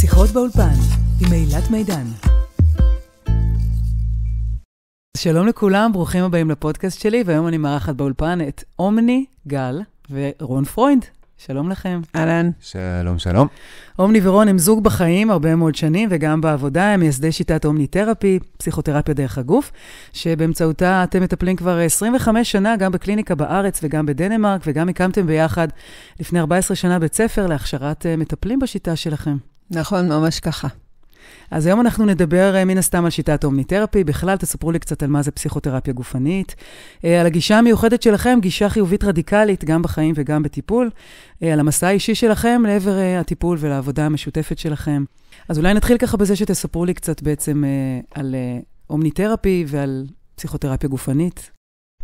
שיחות באולפן עם אילת מידן. שלום לכולם, ברוכים הבאים לפודקאסט שלי, והיום אני מארחת באולפן את אומני גל ורון פרוינד. שלום לכם. אהלן. שלום, שלום. אומני ורון הם זוג בחיים הרבה מאוד שנים, וגם בעבודה הם מייסדי שיטת אומני תרפי, פסיכותרפיה דרך הגוף, שבאמצעותה אתם מטפלים כבר 25 שנה, גם בקליניקה בארץ וגם בדנמרק, וגם הקמתם ביחד לפני 14 שנה בית ספר להכשרת אה, מטפלים בשיטה שלכם. נכון, ממש ככה. אז היום אנחנו נדבר אה, מן הסתם על שיטת אומניתרפי. בכלל, תספרו לי קצת על מה זה פסיכותרפיה גופנית, אה, על הגישה המיוחדת שלכם, גישה חיובית רדיקלית, גם בחיים וגם בטיפול, אה, על המסע האישי שלכם לעבר הטיפול ולעבודה המשותפת שלכם. אז אולי נתחיל ככה בזה שתספרו לי קצת בעצם על אומניתרפי ועל פסיכותרפיה גופנית.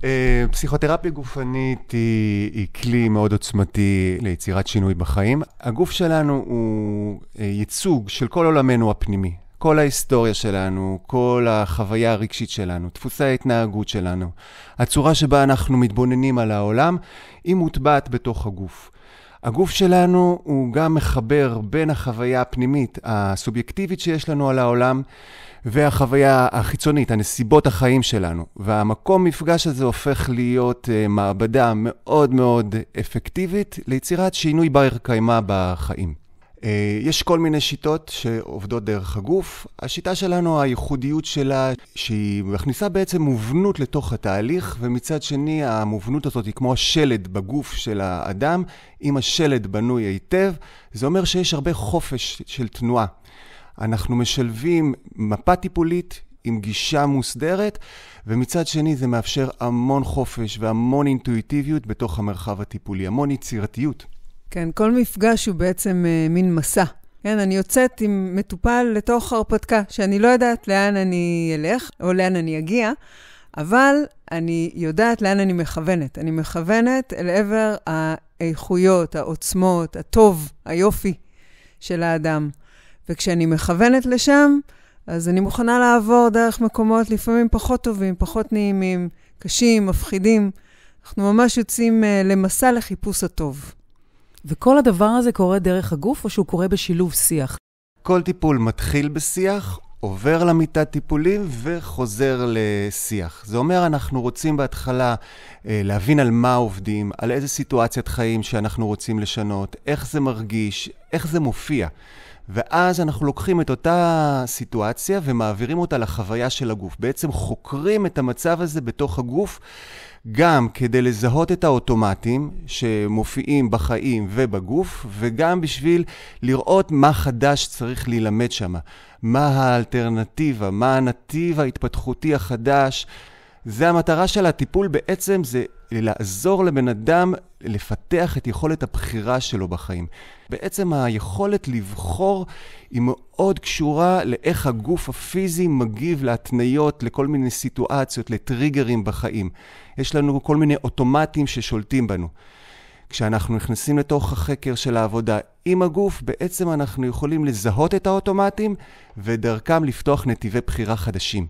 אה, פסיכותרפיה גופנית היא, היא כלי מאוד עוצמתי ליצירת שינוי בחיים. הגוף שלנו הוא אה, ייצוג של כל עולמנו הפנימי. כל ההיסטוריה שלנו, כל החוויה הרגשית שלנו, דפוסי ההתנהגות שלנו, הצורה שבה אנחנו מתבוננים על העולם, היא מוטבעת בתוך הגוף. הגוף שלנו הוא גם מחבר בין החוויה הפנימית הסובייקטיבית שיש לנו על העולם והחוויה החיצונית, הנסיבות החיים שלנו. והמקום מפגש הזה הופך להיות אה, מעבדה מאוד מאוד אפקטיבית ליצירת שינוי בר קיימא בחיים. אה, יש כל מיני שיטות שעובדות דרך הגוף. השיטה שלנו, הייחודיות שלה, שהיא מכניסה בעצם מובנות לתוך התהליך, ומצד שני, המובנות הזאת היא כמו השלד בגוף של האדם. אם השלד בנוי היטב, זה אומר שיש הרבה חופש של תנועה. אנחנו משלבים מפה טיפולית עם גישה מוסדרת, ומצד שני זה מאפשר המון חופש והמון אינטואיטיביות בתוך המרחב הטיפולי, המון יצירתיות. כן, כל מפגש הוא בעצם uh, מין מסע. כן, אני יוצאת עם מטופל לתוך הרפתקה, שאני לא יודעת לאן אני אלך או לאן אני אגיע, אבל אני יודעת לאן אני מכוונת. אני מכוונת אל עבר האיכויות, העוצמות, הטוב, היופי של האדם. וכשאני מכוונת לשם, אז אני מוכנה לעבור דרך מקומות לפעמים פחות טובים, פחות נעימים, קשים, מפחידים. אנחנו ממש יוצאים uh, למסע לחיפוש הטוב. וכל הדבר הזה קורה דרך הגוף, או שהוא קורה בשילוב שיח? כל טיפול מתחיל בשיח, עובר למיטת טיפולים וחוזר לשיח. זה אומר, אנחנו רוצים בהתחלה אה, להבין על מה עובדים, על איזה סיטואציית חיים שאנחנו רוצים לשנות, איך זה מרגיש, איך זה מופיע. ואז אנחנו לוקחים את אותה סיטואציה ומעבירים אותה לחוויה של הגוף. בעצם חוקרים את המצב הזה בתוך הגוף, גם כדי לזהות את האוטומטים שמופיעים בחיים ובגוף, וגם בשביל לראות מה חדש צריך להילמד שם. מה האלטרנטיבה, מה הנתיב ההתפתחותי החדש. זה המטרה של הטיפול בעצם, זה לעזור לבן אדם לפתח את יכולת הבחירה שלו בחיים. בעצם היכולת לבחור היא מאוד קשורה לאיך הגוף הפיזי מגיב להתניות, לכל מיני סיטואציות, לטריגרים בחיים. יש לנו כל מיני אוטומטים ששולטים בנו. כשאנחנו נכנסים לתוך החקר של העבודה עם הגוף, בעצם אנחנו יכולים לזהות את האוטומטים ודרכם לפתוח נתיבי בחירה חדשים.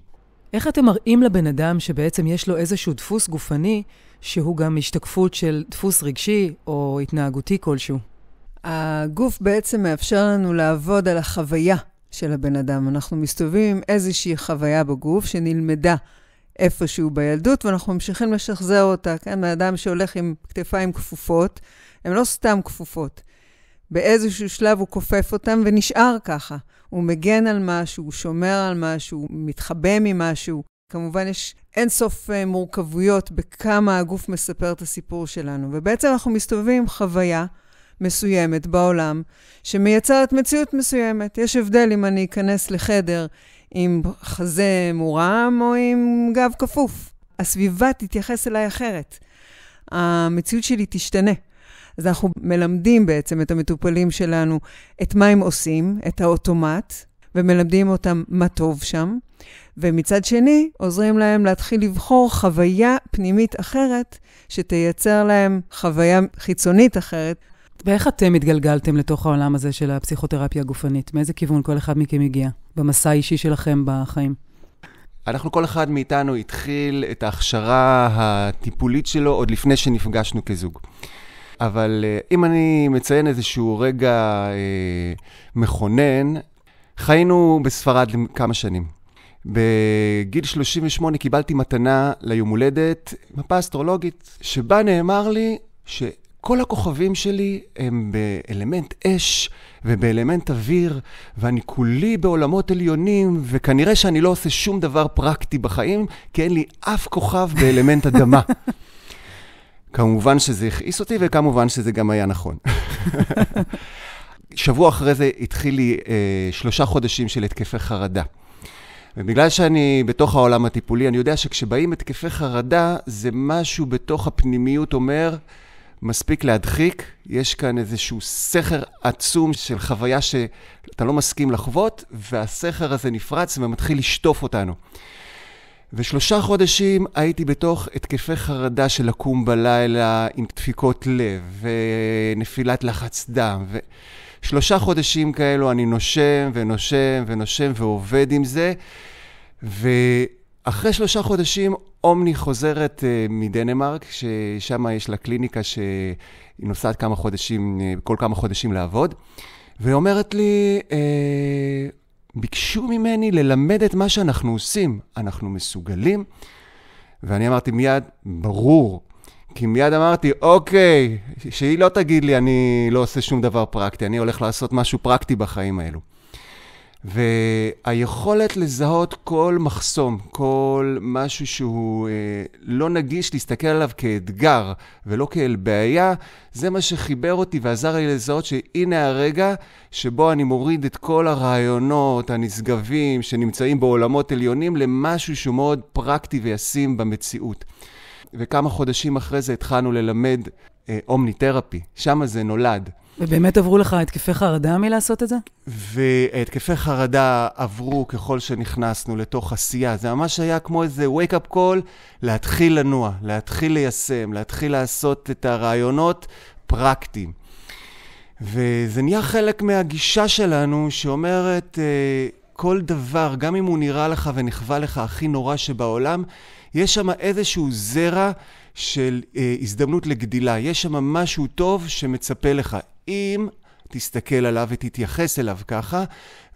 איך אתם מראים לבן אדם שבעצם יש לו איזשהו דפוס גופני שהוא גם השתקפות של דפוס רגשי או התנהגותי כלשהו. הגוף בעצם מאפשר לנו לעבוד על החוויה של הבן אדם. אנחנו מסתובבים עם איזושהי חוויה בגוף שנלמדה איפשהו בילדות, ואנחנו ממשיכים לשחזר אותה. כן, בן אדם שהולך עם כתפיים כפופות, הן לא סתם כפופות. באיזשהו שלב הוא כופף אותם ונשאר ככה. הוא מגן על משהו, הוא שומר על משהו, הוא מתחבא ממשהו. כמובן יש אין סוף אה, מורכבויות בכמה הגוף מספר את הסיפור שלנו. ובעצם אנחנו מסתובבים עם חוויה מסוימת בעולם שמייצרת מציאות מסוימת. יש הבדל אם אני אכנס לחדר עם חזה מורם או עם גב כפוף. הסביבה תתייחס אליי אחרת. המציאות שלי תשתנה. אז אנחנו מלמדים בעצם את המטופלים שלנו את מה הם עושים, את האוטומט, ומלמדים אותם מה טוב שם, ומצד שני, עוזרים להם להתחיל לבחור חוויה פנימית אחרת, שתייצר להם חוויה חיצונית אחרת. ואיך אתם התגלגלתם לתוך העולם הזה של הפסיכותרפיה הגופנית? מאיזה כיוון כל אחד מכם הגיע? במסע האישי שלכם בחיים? אנחנו, כל אחד מאיתנו התחיל את ההכשרה הטיפולית שלו עוד לפני שנפגשנו כזוג. אבל אה, אם אני מציין איזשהו רגע אה, מכונן, חיינו בספרד כמה שנים. בגיל 38 קיבלתי מתנה ליום הולדת, מפה אסטרולוגית, שבה נאמר לי שכל הכוכבים שלי הם באלמנט אש ובאלמנט אוויר, ואני כולי בעולמות עליונים, וכנראה שאני לא עושה שום דבר פרקטי בחיים, כי אין לי אף כוכב באלמנט אדמה. כמובן שזה הכעיס אותי, וכמובן שזה גם היה נכון. שבוע אחרי זה התחיל לי אה, שלושה חודשים של התקפי חרדה. ובגלל שאני בתוך העולם הטיפולי, אני יודע שכשבאים התקפי חרדה, זה משהו בתוך הפנימיות אומר, מספיק להדחיק, יש כאן איזשהו סכר עצום של חוויה שאתה לא מסכים לחוות, והסכר הזה נפרץ ומתחיל לשטוף אותנו. ושלושה חודשים הייתי בתוך התקפי חרדה של לקום בלילה עם דפיקות לב ונפילת לחץ דם. ו... שלושה חודשים כאלו אני נושם ונושם ונושם ועובד עם זה, ואחרי שלושה חודשים אומני חוזרת אה, מדנמרק, ששם יש לה קליניקה שהיא נוסעת כמה חודשים, אה, כל כמה חודשים לעבוד, ואומרת לי, אה, ביקשו ממני ללמד את מה שאנחנו עושים. אנחנו מסוגלים? ואני אמרתי מיד, ברור. כי מיד אמרתי, אוקיי, שהיא לא תגיד לי, אני לא עושה שום דבר פרקטי, אני הולך לעשות משהו פרקטי בחיים האלו. והיכולת לזהות כל מחסום, כל משהו שהוא אה, לא נגיש, להסתכל עליו כאתגר ולא כאל בעיה, זה מה שחיבר אותי ועזר לי לזהות שהנה הרגע שבו אני מוריד את כל הרעיונות הנשגבים שנמצאים בעולמות עליונים למשהו שהוא מאוד פרקטי וישים במציאות. וכמה חודשים אחרי זה התחלנו ללמד אה, אומניתרפי, שם זה נולד. ובאמת עברו לך התקפי חרדה מלעשות את זה? והתקפי חרדה עברו ככל שנכנסנו לתוך עשייה. זה ממש היה כמו איזה wake-up call, להתחיל לנוע, להתחיל ליישם, להתחיל לעשות את הרעיונות פרקטיים. וזה נהיה חלק מהגישה שלנו שאומרת, אה, כל דבר, גם אם הוא נראה לך ונכווה לך הכי נורא שבעולם, יש שם איזשהו זרע של אה, הזדמנות לגדילה, יש שם משהו טוב שמצפה לך. אם תסתכל עליו ותתייחס אליו ככה,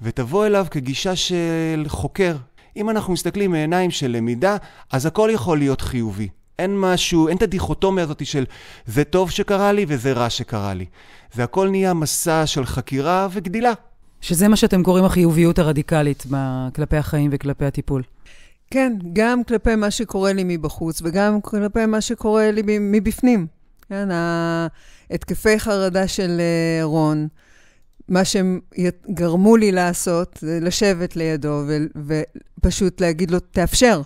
ותבוא אליו כגישה של חוקר. אם אנחנו מסתכלים מעיניים של למידה, אז הכל יכול להיות חיובי. אין משהו, אין את הדיכוטומיה הזאת של זה טוב שקרה לי וזה רע שקרה לי. זה הכל נהיה מסע של חקירה וגדילה. שזה מה שאתם קוראים החיוביות הרדיקלית כלפי החיים וכלפי הטיפול. כן, גם כלפי מה שקורה לי מבחוץ וגם כלפי מה שקורה לי מבפנים. כן, התקפי חרדה של אה, רון, מה שהם גרמו לי לעשות זה אה, לשבת לידו ופשוט להגיד לו, תאפשר.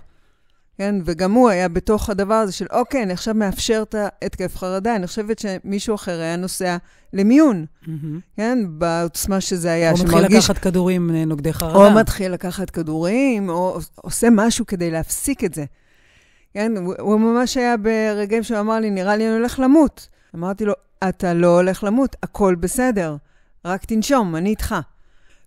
כן? וגם הוא היה בתוך הדבר הזה של, אוקיי, אני עכשיו מאפשר את התקף חרדה. אני חושבת שמישהו אחר היה נוסע למיון, mm-hmm. כן? בעוצמה שזה היה, או שמרגיש... או מתחיל לקחת כדורים אה, נוגדי חרדה. או מתחיל לקחת כדורים, או עושה משהו כדי להפסיק את זה. כן? הוא, הוא ממש היה ברגעים שהוא אמר לי, נראה לי אני הולך למות. אמרתי לו, אתה לא הולך למות, הכל בסדר, רק תנשום, אני איתך.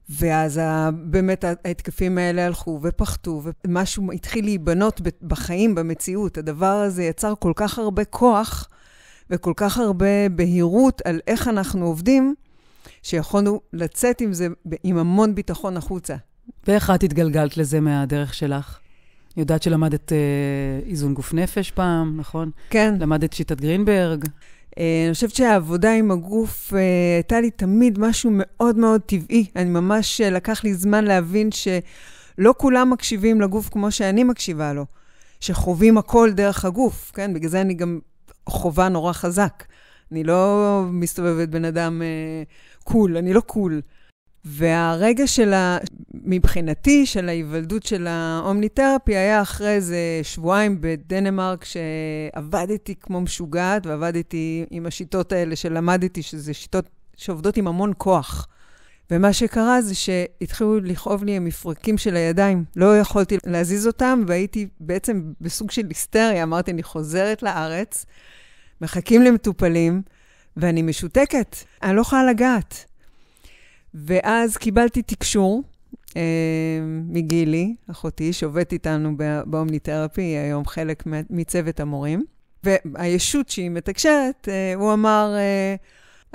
ואז באמת ההתקפים האלה הלכו ופחתו, ומשהו התחיל להיבנות בחיים, במציאות. הדבר הזה יצר כל כך הרבה כוח וכל כך הרבה בהירות על איך אנחנו עובדים, שיכולנו לצאת עם זה עם המון ביטחון החוצה. ואיך את התגלגלת לזה מהדרך שלך? אני יודעת שלמדת אה, איזון גוף נפש פעם, נכון? כן. למדת שיטת גרינברג. אה, אני חושבת שהעבודה עם הגוף אה, הייתה לי תמיד משהו מאוד מאוד טבעי. אני ממש, אה, לקח לי זמן להבין שלא כולם מקשיבים לגוף כמו שאני מקשיבה לו, שחווים הכל דרך הגוף, כן? בגלל זה אני גם חווה נורא חזק. אני לא מסתובבת בן אדם קול, אני לא קול. והרגע של ה... מבחינתי, של ההיוולדות של האומניתרפי, היה אחרי איזה שבועיים בדנמרק, שעבדתי כמו משוגעת, ועבדתי עם השיטות האלה שלמדתי, שזה שיטות שעובדות עם המון כוח. ומה שקרה זה שהתחילו לכאוב לי המפרקים של הידיים. לא יכולתי להזיז אותם, והייתי בעצם בסוג של היסטריה. אמרתי, אני חוזרת לארץ, מחכים למטופלים, ואני משותקת. אני לא יכולה לגעת. ואז קיבלתי תקשור, אה, מגילי, אחותי, שעובדת איתנו באומניתרפי, היא היום חלק מצוות המורים. והישות שהיא מתקשרת, אה, הוא אמר, אה,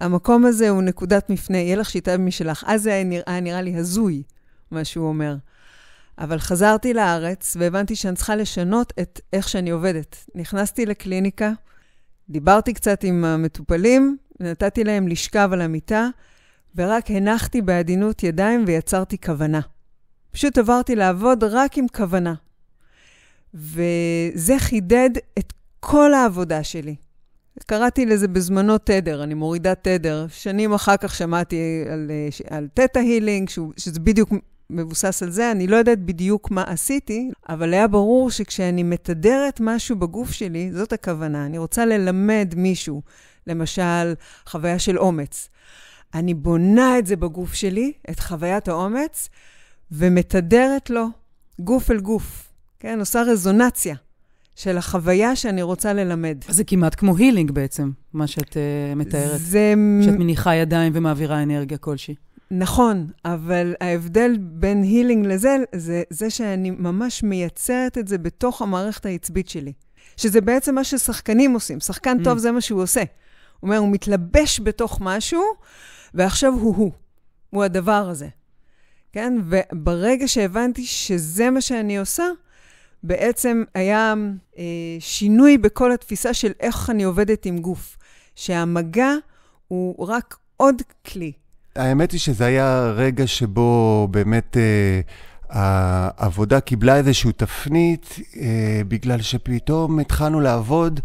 המקום הזה הוא נקודת מפנה, יהיה לך שיטה משלך. אז זה היה נראה, נראה לי הזוי, מה שהוא אומר. אבל חזרתי לארץ והבנתי שאני צריכה לשנות את איך שאני עובדת. נכנסתי לקליניקה, דיברתי קצת עם המטופלים, נתתי להם לשכב על המיטה, ורק הנחתי בעדינות ידיים ויצרתי כוונה. פשוט עברתי לעבוד רק עם כוונה. וזה חידד את כל העבודה שלי. קראתי לזה בזמנו תדר, אני מורידה תדר. שנים אחר כך שמעתי על, על תטא הילינג, שזה בדיוק מבוסס על זה. אני לא יודעת בדיוק מה עשיתי, אבל היה ברור שכשאני מתדרת משהו בגוף שלי, זאת הכוונה. אני רוצה ללמד מישהו, למשל, חוויה של אומץ. אני בונה את זה בגוף שלי, את חוויית האומץ, ומתדרת לו גוף אל גוף, כן? עושה רזונציה של החוויה שאני רוצה ללמד. זה כמעט כמו הילינג בעצם, מה שאת uh, מתארת. זה... שאת מניחה ידיים ומעבירה אנרגיה כלשהי. נכון, אבל ההבדל בין הילינג לזה, זה זה שאני ממש מייצרת את זה בתוך המערכת העצבית שלי. שזה בעצם מה ששחקנים עושים. שחקן mm. טוב mm. זה מה שהוא עושה. הוא אומר, הוא מתלבש בתוך משהו, ועכשיו הוא הוא. הוא הדבר הזה. כן? וברגע שהבנתי שזה מה שאני עושה, בעצם היה אה, שינוי בכל התפיסה של איך אני עובדת עם גוף. שהמגע הוא רק עוד כלי. האמת היא שזה היה רגע שבו באמת... אה... העבודה קיבלה איזושהי תפנית, אה, בגלל שפתאום התחלנו לעבוד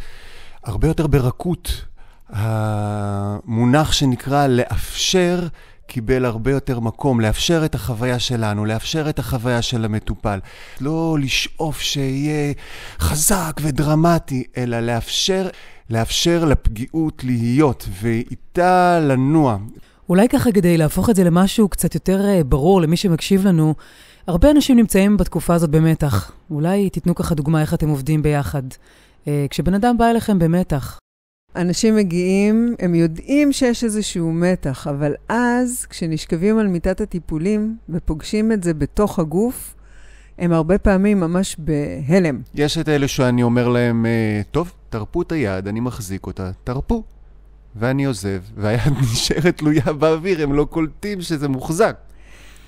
הרבה יותר ברכות. המונח שנקרא לאפשר קיבל הרבה יותר מקום, לאפשר את החוויה שלנו, לאפשר את החוויה של המטופל. לא לשאוף שיהיה חזק ודרמטי, אלא לאפשר, לאפשר לפגיעות להיות ואיתה לנוע. אולי ככה כדי להפוך את זה למשהו קצת יותר אה, ברור למי שמקשיב לנו, הרבה אנשים נמצאים בתקופה הזאת במתח. אולי תיתנו ככה דוגמה איך אתם עובדים ביחד. אה, כשבן אדם בא אליכם במתח, אנשים מגיעים, הם יודעים שיש איזשהו מתח, אבל אז כשנשכבים על מיטת הטיפולים ופוגשים את זה בתוך הגוף, הם הרבה פעמים ממש בהלם. יש את אלה שאני אומר להם, אה, טוב, תרפו את היד, אני מחזיק אותה, תרפו. ואני עוזב, והיד נשארת תלויה באוויר, הם לא קולטים שזה מוחזק.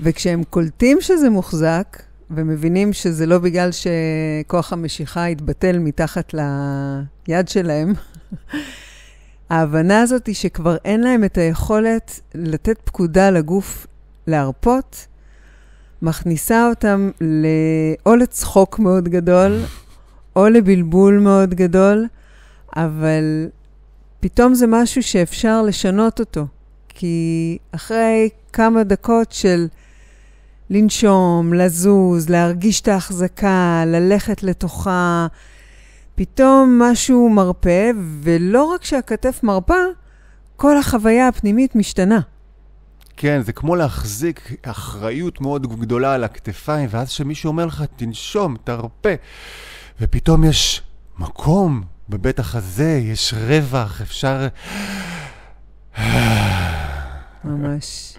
וכשהם קולטים שזה מוחזק, ומבינים שזה לא בגלל שכוח המשיכה התבטל מתחת ליד שלהם. ההבנה הזאת היא שכבר אין להם את היכולת לתת פקודה לגוף להרפות, מכניסה אותם ל... או לצחוק מאוד גדול, או לבלבול מאוד גדול, אבל פתאום זה משהו שאפשר לשנות אותו. כי אחרי כמה דקות של לנשום, לזוז, להרגיש את ההחזקה, ללכת לתוכה. פתאום משהו מרפה, ולא רק שהכתף מרפה, כל החוויה הפנימית משתנה. כן, זה כמו להחזיק אחריות מאוד גדולה על הכתפיים, ואז כשמישהו אומר לך, תנשום, תרפה, ופתאום יש מקום בבית החזה, יש רווח, אפשר... ממש.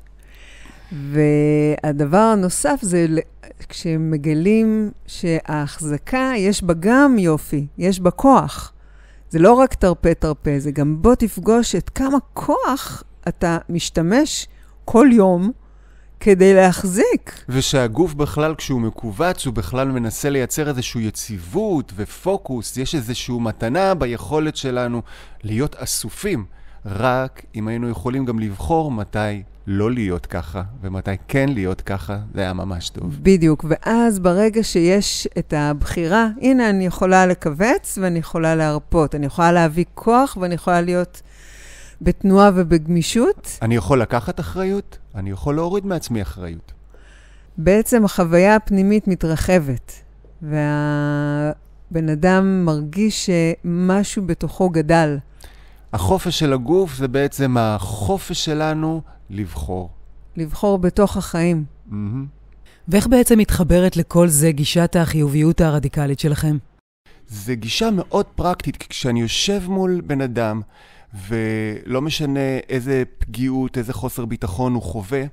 והדבר הנוסף זה כשהם מגלים שההחזקה, יש בה גם יופי, יש בה כוח. זה לא רק תרפה תרפה, זה גם בוא תפגוש את כמה כוח אתה משתמש כל יום כדי להחזיק. ושהגוף בכלל, כשהוא מכווץ, הוא בכלל מנסה לייצר איזושהי יציבות ופוקוס. יש איזושהי מתנה ביכולת שלנו להיות אסופים. רק אם היינו יכולים גם לבחור מתי לא להיות ככה, ומתי כן להיות ככה, זה היה ממש טוב. בדיוק, ואז ברגע שיש את הבחירה, הנה, אני יכולה לכווץ ואני יכולה להרפות, אני יכולה להביא כוח ואני יכולה להיות בתנועה ובגמישות. אני יכול לקחת אחריות, אני יכול להוריד מעצמי אחריות. בעצם החוויה הפנימית מתרחבת, בן אדם מרגיש שמשהו בתוכו גדל. החופש של הגוף זה בעצם החופש שלנו לבחור. לבחור בתוך החיים. Mm-hmm. ואיך בעצם מתחברת לכל זה גישת החיוביות הרדיקלית שלכם? זו גישה מאוד פרקטית, כי כשאני יושב מול בן אדם ולא משנה איזה פגיעות, איזה חוסר ביטחון הוא חווה.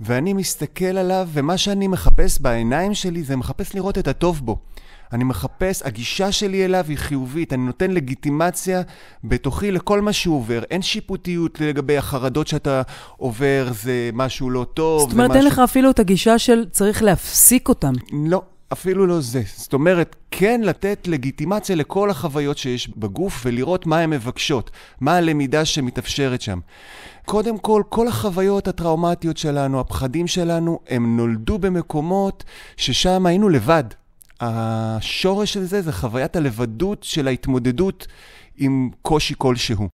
ואני מסתכל עליו, ומה שאני מחפש בעיניים שלי זה מחפש לראות את הטוב בו. אני מחפש, הגישה שלי אליו היא חיובית, אני נותן לגיטימציה בתוכי לכל מה שהוא עובר. אין שיפוטיות לגבי החרדות שאתה עובר, זה משהו לא טוב. זאת אומרת, משהו... אין לך אפילו את הגישה של צריך להפסיק אותם. לא, אפילו לא זה. זאת אומרת, כן לתת לגיטימציה לכל החוויות שיש בגוף ולראות מה הן מבקשות, מה הלמידה שמתאפשרת שם. קודם כל, כל החוויות הטראומטיות שלנו, הפחדים שלנו, הם נולדו במקומות ששם היינו לבד. השורש של זה זה חוויית הלבדות של ההתמודדות עם קושי כלשהו.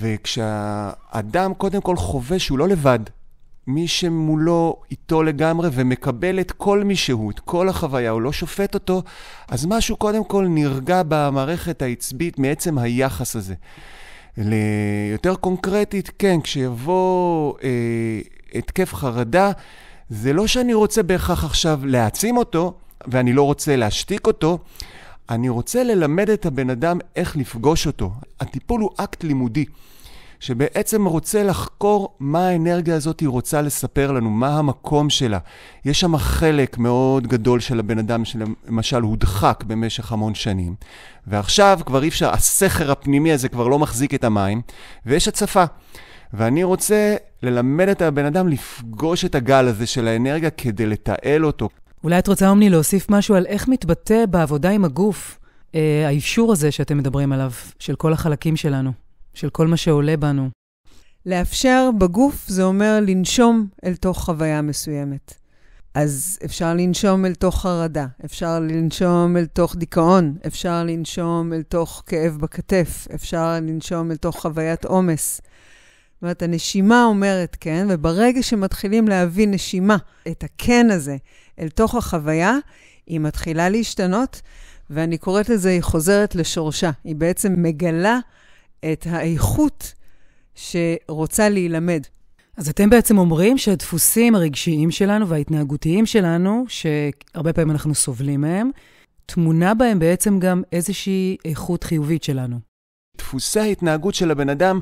וכשהאדם קודם כל חווה שהוא לא לבד, מי שמולו איתו לגמרי ומקבל את כל מי שהוא, את כל החוויה, הוא לא שופט אותו, אז משהו קודם כל נרגע במערכת העצבית מעצם היחס הזה. ליותר קונקרטית, כן, כשיבוא אה, התקף חרדה, זה לא שאני רוצה בהכרח עכשיו להעצים אותו, ואני לא רוצה להשתיק אותו, אני רוצה ללמד את הבן אדם איך לפגוש אותו. הטיפול הוא אקט לימודי. שבעצם רוצה לחקור מה האנרגיה הזאת היא רוצה לספר לנו, מה המקום שלה. יש שם חלק מאוד גדול של הבן אדם שלמשל הודחק במשך המון שנים, ועכשיו כבר אי אפשר, הסכר הפנימי הזה כבר לא מחזיק את המים, ויש הצפה. ואני רוצה ללמד את הבן אדם לפגוש את הגל הזה של האנרגיה כדי לתעל אותו. אולי את רוצה, אומני, להוסיף משהו על איך מתבטא בעבודה עם הגוף, אה, האישור הזה שאתם מדברים עליו, של כל החלקים שלנו. של כל מה שעולה בנו. לאפשר בגוף זה אומר לנשום אל תוך חוויה מסוימת. אז אפשר לנשום אל תוך חרדה, אפשר לנשום אל תוך דיכאון, אפשר לנשום אל תוך כאב בכתף, אפשר לנשום אל תוך חוויית עומס. זאת אומרת, הנשימה אומרת כן, וברגע שמתחילים להביא נשימה, את הכן הזה, אל תוך החוויה, היא מתחילה להשתנות, ואני קוראת לזה, היא חוזרת לשורשה. היא בעצם מגלה את האיכות שרוצה להילמד. אז אתם בעצם אומרים שהדפוסים הרגשיים שלנו וההתנהגותיים שלנו, שהרבה פעמים אנחנו סובלים מהם, טמונה בהם בעצם גם איזושהי איכות חיובית שלנו. דפוסי ההתנהגות של הבן אדם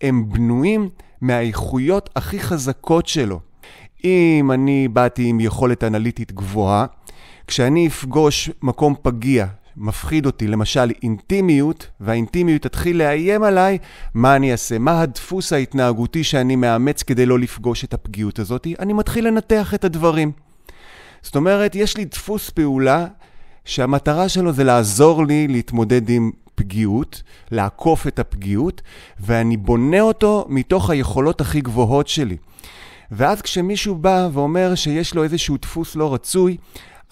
הם בנויים מהאיכויות הכי חזקות שלו. אם אני באתי עם יכולת אנליטית גבוהה, כשאני אפגוש מקום פגיע מפחיד אותי, למשל אינטימיות, והאינטימיות תתחיל לאיים עליי, מה אני אעשה? מה הדפוס ההתנהגותי שאני מאמץ כדי לא לפגוש את הפגיעות הזאת? אני מתחיל לנתח את הדברים. זאת אומרת, יש לי דפוס פעולה שהמטרה שלו זה לעזור לי להתמודד עם פגיעות, לעקוף את הפגיעות, ואני בונה אותו מתוך היכולות הכי גבוהות שלי. ואז כשמישהו בא ואומר שיש לו איזשהו דפוס לא רצוי,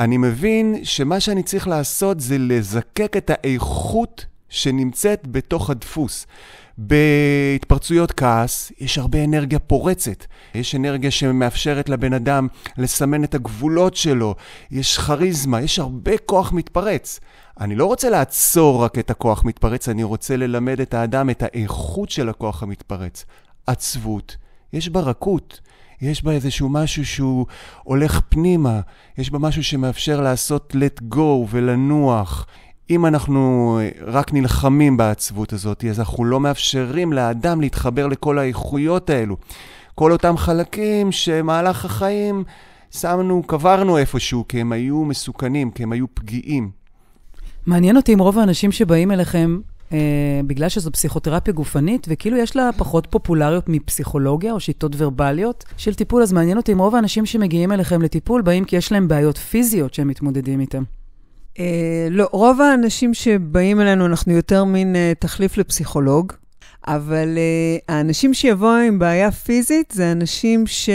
אני מבין שמה שאני צריך לעשות זה לזקק את האיכות שנמצאת בתוך הדפוס. בהתפרצויות כעס יש הרבה אנרגיה פורצת. יש אנרגיה שמאפשרת לבן אדם לסמן את הגבולות שלו. יש כריזמה, יש הרבה כוח מתפרץ. אני לא רוצה לעצור רק את הכוח מתפרץ, אני רוצה ללמד את האדם את האיכות של הכוח המתפרץ. עצבות, יש בה רכות. יש בה איזשהו משהו שהוא הולך פנימה, יש בה משהו שמאפשר לעשות let go ולנוח. אם אנחנו אה, רק נלחמים בעצבות הזאת, אז אנחנו לא מאפשרים לאדם להתחבר לכל האיכויות האלו. כל אותם חלקים שמהלך החיים שמנו, קברנו איפשהו, כי הם היו מסוכנים, כי הם היו פגיעים. מעניין אותי אם רוב האנשים שבאים אליכם אה, בגלל שזו פסיכותרפיה גופנית, וכאילו יש לה פחות פופולריות מפסיכולוגיה או שיטות ורבליות של טיפול, אז מעניין אותי אם רוב האנשים שמגיעים אליכם לטיפול באים כי יש להם בעיות פיזיות שהם מתמודדים איתם. אה, לא, רוב האנשים שבאים אלינו, אנחנו יותר מין אה, תחליף לפסיכולוג, אבל uh, האנשים שיבואו עם בעיה פיזית זה אנשים שלא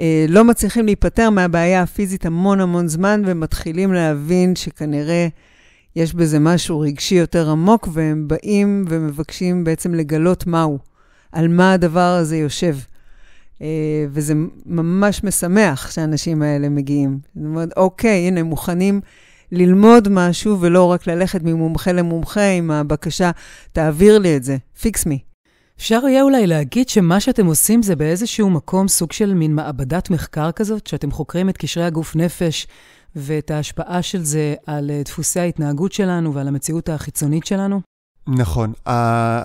אה, uh, מצליחים להיפטר מהבעיה הפיזית המון המון זמן ומתחילים להבין שכנראה יש בזה משהו רגשי יותר עמוק, והם באים ומבקשים בעצם לגלות מהו, על מה הדבר הזה יושב. אה, וזה ממש משמח שהאנשים האלה מגיעים. זאת אומרת, אוקיי, הנה, הם מוכנים ללמוד משהו, ולא רק ללכת ממומחה למומחה עם הבקשה, תעביר לי את זה, פיקס מי. אפשר יהיה אולי להגיד שמה שאתם עושים זה באיזשהו מקום סוג של מין מעבדת מחקר כזאת, שאתם חוקרים את קשרי הגוף נפש ואת ההשפעה של זה על אה, דפוסי ההתנהגות שלנו ועל המציאות החיצונית שלנו? נכון.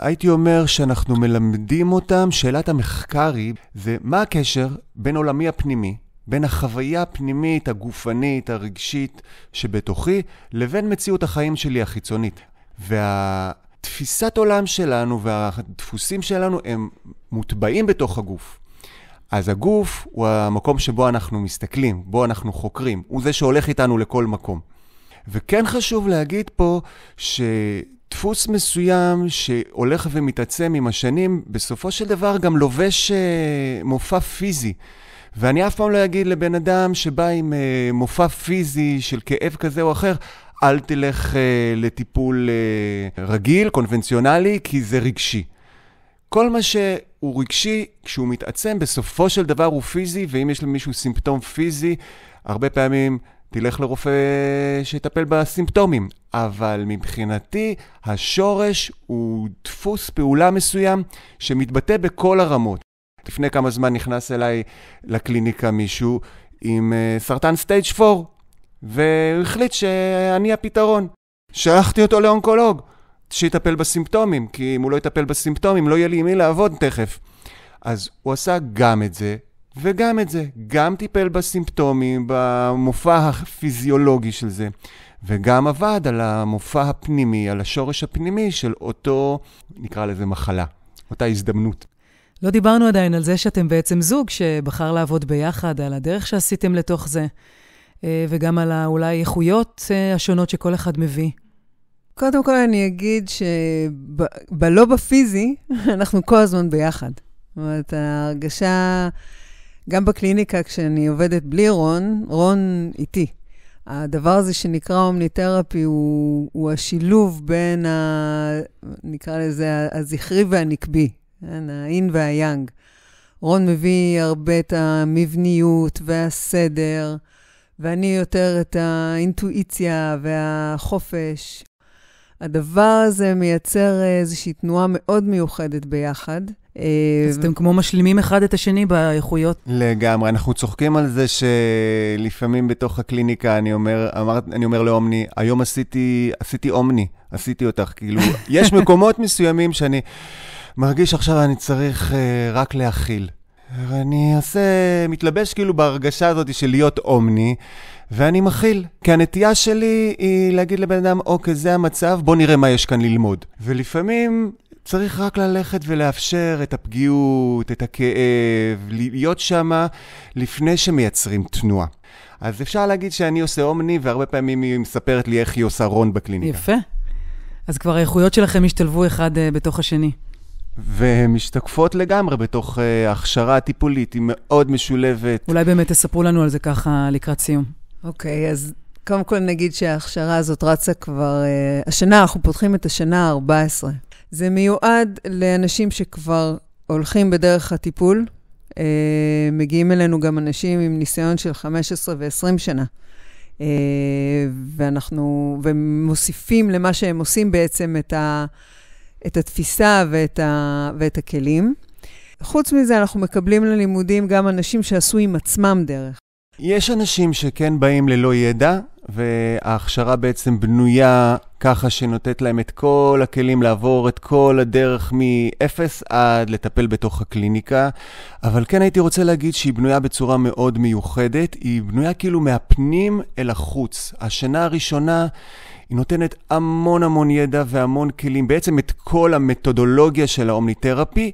הייתי אומר שאנחנו מלמדים אותם, שאלת המחקר היא, זה מה הקשר בין עולמי הפנימי, בין החוויה הפנימית, הגופנית, הרגשית שבתוכי, לבין מציאות החיים שלי החיצונית. והתפיסת עולם שלנו והדפוסים שלנו הם מוטבעים בתוך הגוף. אז הגוף הוא המקום שבו אנחנו מסתכלים, בו אנחנו חוקרים, הוא זה שהולך איתנו לכל מקום. וכן חשוב להגיד פה שדפוס מסוים שהולך ומתעצם עם השנים, בסופו של דבר גם לובש אה, מופע פיזי. ואני אף פעם לא אגיד לבן אדם שבא עם אה, מופע פיזי של כאב כזה או אחר, אל תלך אה, לטיפול רגיל, קונבנציונלי, כי זה רגשי. כל מה ש... הוא רגשי, כשהוא מתעצם, בסופו של דבר הוא פיזי, ואם יש למישהו סימפטום פיזי, הרבה פעמים תלך לרופא שיטפל בסימפטומים. אבל מבחינתי, השורש הוא דפוס פעולה מסוים שמתבטא בכל הרמות. לפני כמה זמן נכנס אליי לקליניקה מישהו עם אה, סרטן סטייג' 4, והוא החליט שאני הפתרון. שלחתי אותו לאונקולוג. שיטפל בסימפטומים, כי אם הוא לא יטפל בסימפטומים, לא יהיה לי עם מי לעבוד תכף. אז הוא עשה גם את זה וגם את זה. גם טיפל בסימפטומים, במופע הפיזיולוגי של זה, וגם עבד על המופע הפנימי, על השורש הפנימי של אותו, נקרא לזה מחלה, אותה הזדמנות. לא דיברנו עדיין על זה שאתם בעצם זוג שבחר לעבוד ביחד, על הדרך שעשיתם לתוך זה, אה, וגם על אולי האיכויות אה, השונות שכל אחד מביא. קודם כל אני אגיד שבלא בפיזי, אנחנו כל הזמן ביחד. זאת אומרת, ההרגשה, גם בקליניקה, כשאני עובדת בלי רון, רון איתי. הדבר הזה שנקרא אומניתרפי הוא, הוא השילוב בין, ה, נקרא לזה, הזכרי והנקבי, כן? האין והיאנג. רון מביא הרבה את המבניות והסדר, ואני יותר את האינטואיציה והחופש, הדבר הזה מייצר אה, איזושהי תנועה מאוד מיוחדת ביחד. אה, אז אתם כמו משלימים אחד את השני באיכויות. לגמרי, אנחנו צוחקים על זה שלפעמים בתוך הקליניקה אני אומר, אמר, אני אומר לאומני, היום עשיתי, עשיתי אומני, עשיתי אותך, כאילו, יש מקומות מסוימים שאני מרגיש עכשיו אני צריך uh, רק להכיל. ואני עושה, מתלבש כאילו בהרגשה הזאת של להיות אומני, ואני מכיל. כי הנטייה שלי היא להגיד לבן אדם, אוקיי, זה המצב, בוא נראה מה יש כאן ללמוד. ולפעמים צריך רק ללכת ולאפשר את הפגיעות, את הכאב, להיות שמה לפני שמייצרים תנועה. אז אפשר להגיד שאני עושה אומני, והרבה פעמים היא מספרת לי איך היא עושה רון בקליניקה. יפה. אז כבר האיכויות שלכם השתלבו אחד uh, בתוך השני. והן משתקפות לגמרי בתוך uh, אה, הכשרה טיפולית, היא מאוד משולבת. אולי באמת תספרו לנו על זה ככה לקראת סיום. אוקיי, okay, אז קודם כל נגיד שההכשרה הזאת רצה כבר... Uh, השנה, אנחנו פותחים את השנה ה-14. זה מיועד לאנשים שכבר הולכים בדרך הטיפול. Uh, מגיעים אלינו גם אנשים עם ניסיון של 15 ו-20 שנה. Uh, ואנחנו, ומוסיפים למה שהם עושים בעצם את, ה, את התפיסה ואת, ה, ואת הכלים. חוץ מזה, אנחנו מקבלים ללימודים גם אנשים שעשו עם עצמם דרך. יש אנשים שכן באים ללא ידע, וההכשרה בעצם בנויה ככה שנותנת להם את כל הכלים לעבור את כל הדרך מ-0 עד לטפל בתוך הקליניקה, אבל כן הייתי רוצה להגיד שהיא בנויה בצורה מאוד מיוחדת, היא בנויה כאילו מהפנים אל החוץ. השנה הראשונה... היא נותנת המון המון ידע והמון כלים, בעצם את כל המתודולוגיה של האומניתרפי,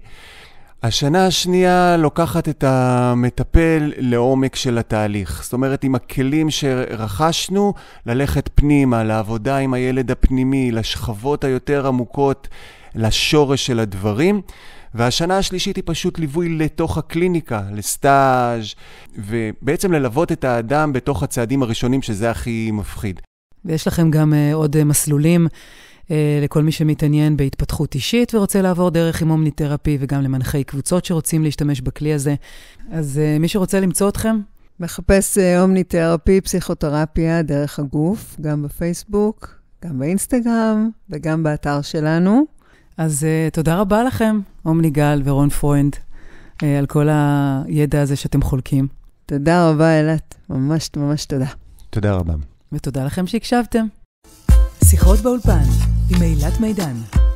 השנה השנייה לוקחת את המטפל לעומק של התהליך. זאת אומרת, עם הכלים שרכשנו, ללכת פנימה, לעבודה עם הילד הפנימי, לשכבות היותר עמוקות, לשורש של הדברים. והשנה השלישית היא פשוט ליווי לתוך הקליניקה, לסטאז', ובעצם ללוות את האדם בתוך הצעדים הראשונים, שזה הכי מפחיד. ויש לכם גם אה, עוד אה, מסלולים אה, לכל מי שמתעניין בהתפתחות אישית ורוצה לעבור דרך עם אומניתרפי, וגם למנחי קבוצות שרוצים להשתמש בכלי הזה. אז אה, מי שרוצה למצוא אתכם, מחפש אה, אומניתרפי, פסיכותרפיה דרך הגוף, גם בפייסבוק, גם באינסטגרם וגם באתר שלנו. אז uh, תודה רבה לכם, אומני גל ורון פרוינד, uh, על כל הידע הזה שאתם חולקים. תודה רבה, אילת. ממש ממש תודה. תודה רבה. ותודה לכם שהקשבתם. שיחות באולפן. עם אילת מידן.